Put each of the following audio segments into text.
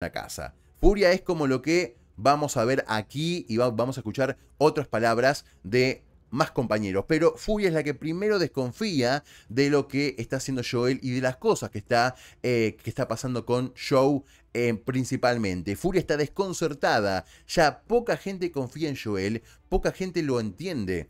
la casa. Furia es como lo que vamos a ver aquí y vamos a escuchar otras palabras de más compañeros. Pero Furia es la que primero desconfía de lo que está haciendo Joel y de las cosas que está, eh, que está pasando con Joe eh, principalmente. Furia está desconcertada. Ya poca gente confía en Joel, poca gente lo entiende.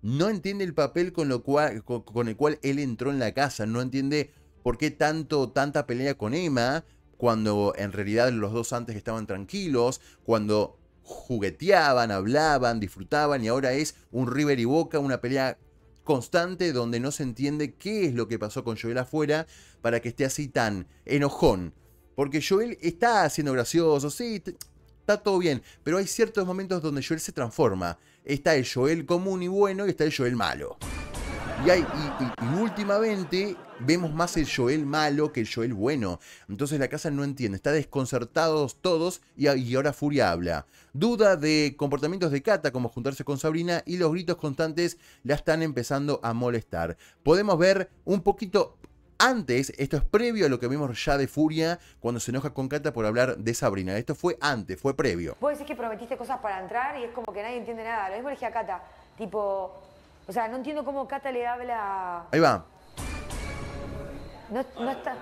No entiende el papel con, lo cual, con el cual él entró en la casa, no entiende por qué tanto, tanta pelea con Emma, cuando en realidad los dos antes estaban tranquilos, cuando jugueteaban, hablaban, disfrutaban y ahora es un River y Boca, una pelea constante donde no se entiende qué es lo que pasó con Joel afuera para que esté así tan enojón. Porque Joel está haciendo gracioso, sí, está todo bien, pero hay ciertos momentos donde Joel se transforma. Está el Joel común y bueno y está el Joel malo. Y, y, últimamente vemos más el Joel malo que el Joel bueno. Entonces la casa no entiende, está desconcertados todos y, ahora Furia habla. Duda de comportamientos de Kata como juntarse con Sabrina y los gritos constantes la están empezando a molestar. Podemos ver un poquito antes, esto es previo a lo que vimos ya de Furia cuando se enoja con Cata por hablar de Sabrina. Esto fue antes, fue previo. Vos decís que prometiste cosas para entrar y es como que nadie entiende nada. Lo mismo le dije a Cata, tipo, o sea, no entiendo cómo Cata le habla... Ahí va. No, está...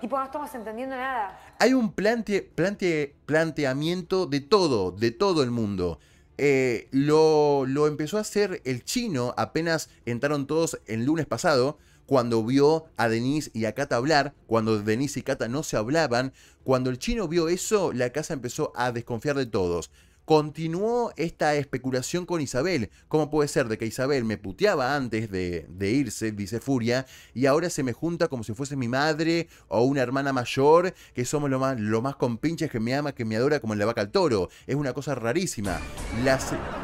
Tipo, no estamos entendiendo nada. Hay un planteamiento de todo, de todo el mundo. Eh, lo, lo, empezó a hacer el chino apenas entraron todos el lunes pasado, cuando vio a Denise y a Cata hablar, cuando Denise y Cata no se hablaban. Cuando el chino vio eso, la casa empezó a desconfiar de todos continuó esta especulación con Isabel. ¿Cómo puede ser de que Isabel me puteaba antes de, irse, dice Furia, y ahora se me junta como si fuese mi madre o una hermana mayor, que somos lo más, compinches que me ama, que me adora como en la vaca al toro? Es una cosa rarísima.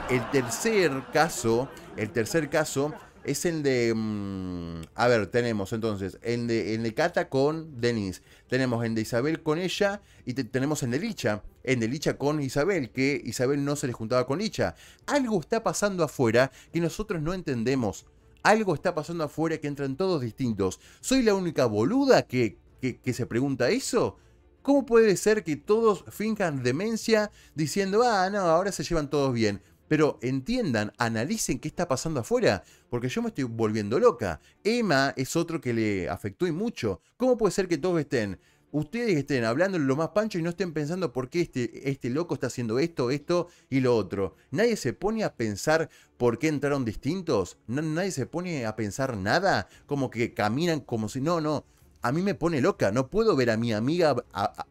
el tercer caso, el tercer caso es el de. Mm, a ver, tenemos entonces el de, el Cata con Denise. Tenemos el de Isabel con ella. Y tenemos el de Licha. El de Licha con Isabel. Que Isabel no se le juntaba con Licha. Algo está pasando afuera que nosotros no entendemos. Algo está pasando afuera que entran todos distintos. ¿Soy la única boluda que, que se pregunta eso? ¿Cómo puede ser que todos finjan demencia diciendo, ah, no, ahora se llevan todos bien? Pero entiendan, analicen qué está pasando afuera, porque yo me estoy volviendo loca. Emma es otro que le afectó y mucho. ¿Cómo puede ser que todos estén, ustedes estén hablando lo más pancho y no estén pensando por qué este, este loco está haciendo esto, esto y lo otro? Nadie se pone a pensar por qué entraron distintos. Nadie se pone a pensar nada, como que caminan como si... No, no, a mí me pone loca. No puedo ver a mi amiga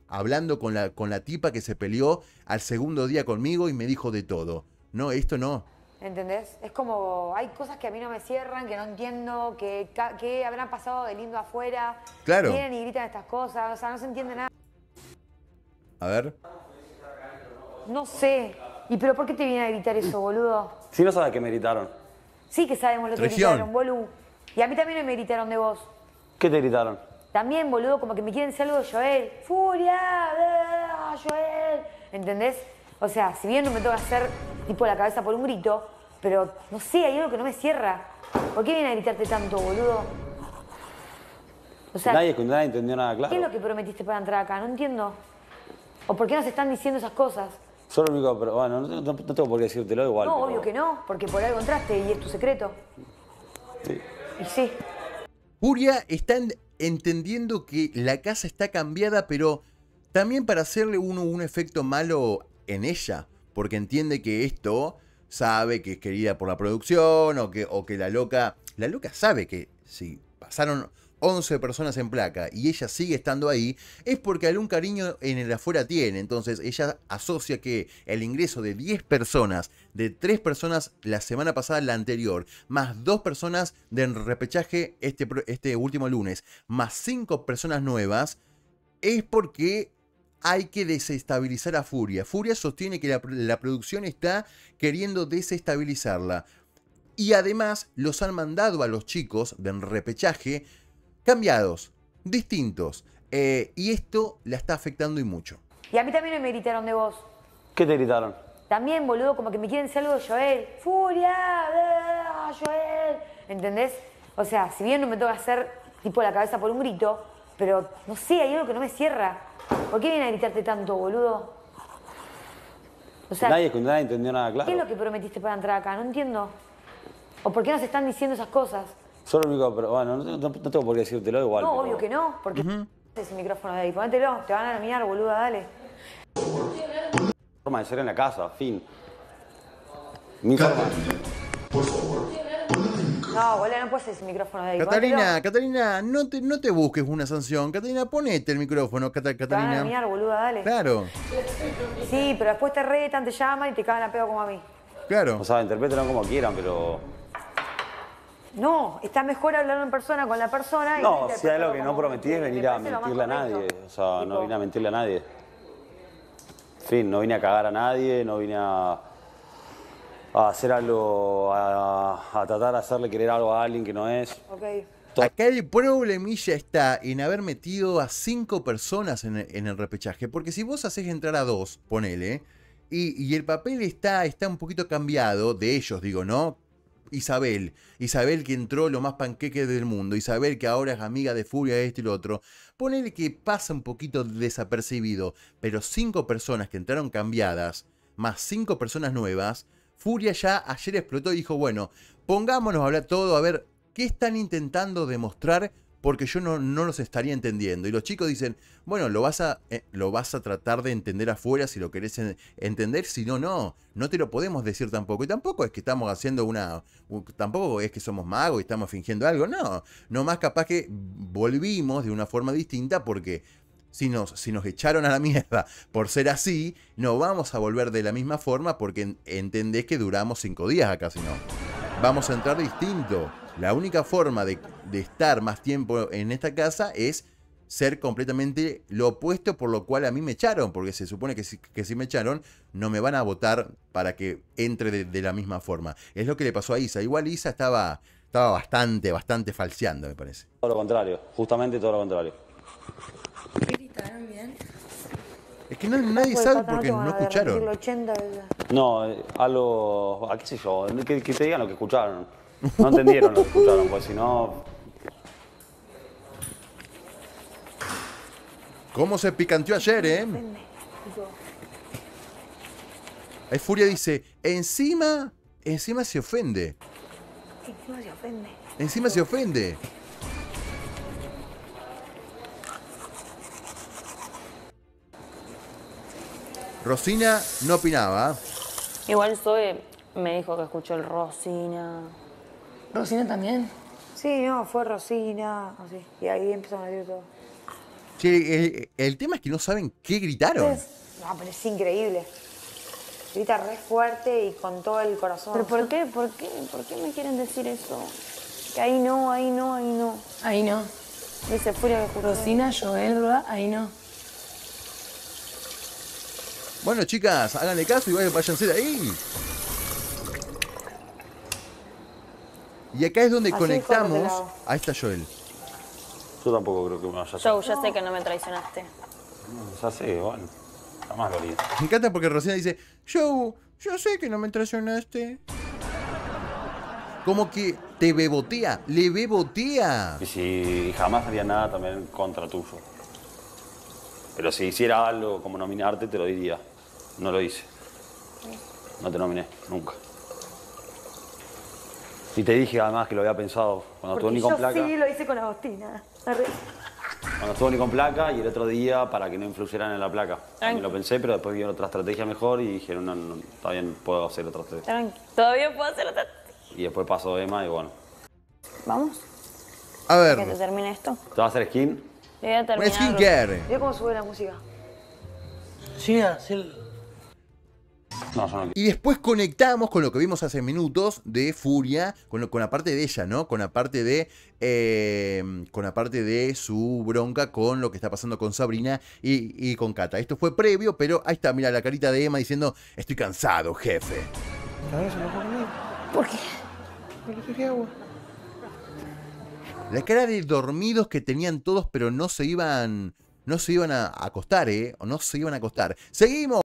hablando con la, con la tipa que se peleó al segundo día conmigo y me dijo de todo no, esto no. ¿Entendés? Es como, hay cosas que a mí no me cierran, que no entiendo, que, que habrán pasado de lindo afuera. Claro. Vienen y gritan estas cosas, o sea, no se entiende nada. A ver. No sé. ¿Y pero por qué te viene a gritar eso, boludo? Sí, no sabes que me gritaron. Sí que sabemos lo que gritaron, boludo. Y a mí también me gritaron de vos. ¿Qué te gritaron? También, boludo, como que me quieren decir algo de Joel. ¡Furia! ¡Joel! ¿Entendés? O sea, si bien no me toca hacer tipo la cabeza por un grito, pero no sé, hay algo que no me cierra. ¿Por qué viene a gritarte tanto, boludo? O sea, nadie, entendió nada claro. ¿Qué es lo que prometiste para entrar acá? No entiendo. ¿O por qué nos están diciendo esas cosas? Solo lo único, pero bueno, no, tengo por qué decírtelo igual. No, obvio que no, porque por algo entraste y es tu secreto. Sí. Y sí. Uria está entendiendo que la casa está cambiada, pero también para hacerle uno un efecto malo en ella porque entiende que esto sabe que es querida por la producción o que, o que la loca... La loca sabe que si pasaron 11 personas en placa y ella sigue estando ahí, es porque algún cariño en el afuera tiene. Entonces ella asocia que el ingreso de 10 personas, de 3 personas la semana pasada, la anterior, más 2 personas de repechaje este, este último lunes, más 5 personas nuevas, es porque hay que desestabilizar a Furia. Furia sostiene que la, producción está queriendo desestabilizarla. Y además los han mandado a los chicos de repechaje cambiados, distintos. Eh, y esto la está afectando y mucho. Y a mí también me gritaron de vos. ¿Qué te gritaron? También, boludo, como que me quieren decir algo de Joel. ¡Furia! ¡Joel! ¿Entendés? O sea, si bien no me toca hacer tipo la cabeza por un grito, pero no sé, hay algo que no me cierra. ¿Por qué viene a gritarte tanto, boludo? Nadie sea, nadie, entendió nada claro. ¿Qué es lo que prometiste para entrar acá? No entiendo. ¿O por qué nos están diciendo esas cosas? Solo el micrófono, pero bueno, no, tengo por qué decírtelo igual. No, obvio que no, porque uh ese micrófono de ahí, ponételo, te van a mirar, boluda, dale. Forma de ser en la casa, fin. Mi Por favor. No, boludo, no puedes el micrófono de ahí. Catalina, Catalina, no te, no te busques una sanción. Catalina, ponete el micrófono, Catalina. van a boluda, dale. Claro. Sí, pero después te retan, te llaman y te cagan a pedo como a mí. Claro. O sea, interpretan como quieran, pero... No, está mejor hablar en persona con la persona. Y no, si algo lo que no prometí es venir a mentirle a nadie. O sea, no vine a mentirle a nadie. En fin, no vine a cagar a nadie, no vine a a hacer algo, a, tratar de hacerle querer algo a alguien que no es. Ok. Acá el problemilla está en haber metido a cinco personas en el, repechaje. Porque si vos hacés entrar a dos, ponele, y, el papel está, está un poquito cambiado, de ellos digo, ¿no? Isabel, Isabel que entró lo más panqueque del mundo, Isabel que ahora es amiga de Furia, este y lo otro. Ponele que pasa un poquito desapercibido, pero cinco personas que entraron cambiadas, más cinco personas nuevas, Furia ya ayer explotó y dijo, bueno, pongámonos a hablar todo, a ver qué están intentando demostrar porque yo no, no, los estaría entendiendo. Y los chicos dicen, bueno, lo vas a, eh, lo vas a tratar de entender afuera si lo querés entender, si no, no, no te lo podemos decir tampoco. Y tampoco es que estamos haciendo una, tampoco es que somos magos y estamos fingiendo algo, no, no más capaz que volvimos de una forma distinta porque si nos, si nos echaron a la mierda por ser así, no vamos a volver de la misma forma porque entendés que duramos cinco días acá, si no. Vamos a entrar distinto. La única forma de, estar más tiempo en esta casa es ser completamente lo opuesto por lo cual a mí me echaron, porque se supone que si, me echaron, no me van a votar para que entre de, la misma forma. Es lo que le pasó a Isa. Igual Isa estaba, estaba bastante, bastante falseando, me parece. Todo lo contrario, justamente todo lo contrario. Es que nadie sabe porque no escucharon. No, eh, a los. ¿A qué sé yo? Que, te digan lo que escucharon. No entendieron lo que escucharon, pues si no. ¿Cómo se picanteó ayer, eh? Ahí Furia dice: encima. Encima se ofende. Encima se ofende. Encima se ofende. Rosina no opinaba. Igual Zoe me dijo que escuchó el Rosina. ¿Rosina también? Sí, no, fue Rosina, así. Y ahí empezó a decir todo. Sí, el, tema es que no saben qué gritaron. no, pero es increíble. Grita re fuerte y con todo el corazón. ¿Pero por qué? ¿Por qué? ¿Por qué me quieren decir eso? Que ahí no, ahí no, ahí no. Ahí no. Dice Furia que Rosina, Joel, ¿verdad? Ahí no. Bueno, chicas, háganle caso y váyanse de ahí. Y acá es donde conectamos. a esta Joel. Yo tampoco creo que me haya a Joe, ya sé que no me traicionaste. Mm, ya sé, bueno. Jamás lo haría. Me encanta porque Rosina dice, Joe, yo sé que no me traicionaste. Como que te bebotea, le bebotea. Y si jamás haría nada también contra tuyo. Pero si hiciera algo como nominarte, te lo diría. No lo hice. No te nominé, nunca. Y te dije además que lo había pensado cuando estuvo ni con placa. Sí, lo hice con Agostina. Cuando estuvo ni con placa y el otro día para que no influyeran en la placa. Lo pensé, pero después vi otra estrategia mejor y dije, no, no, todavía puedo hacer otra estrategia. Todavía puedo hacer otra Y después pasó Emma y bueno. Vamos. A ver. Que te termine esto. ¿Te vas a hacer skin? Yo voy a terminar. Skin care. Mira cómo sube la música. Sí, así y después conectamos con lo que vimos hace minutos de Furia, con, la parte de ella, ¿no? Con la parte de. Em, con la parte de su bronca con lo que está pasando con Sabrina y, con Cata. Esto fue previo, pero ahí está, mira la carita de Emma diciendo: Estoy cansado, jefe. ¿Por qué? Porque agua. La cara de dormidos que tenían todos, pero no se iban. No se iban a acostar, ¿eh? O no se iban a acostar. ¡Seguimos!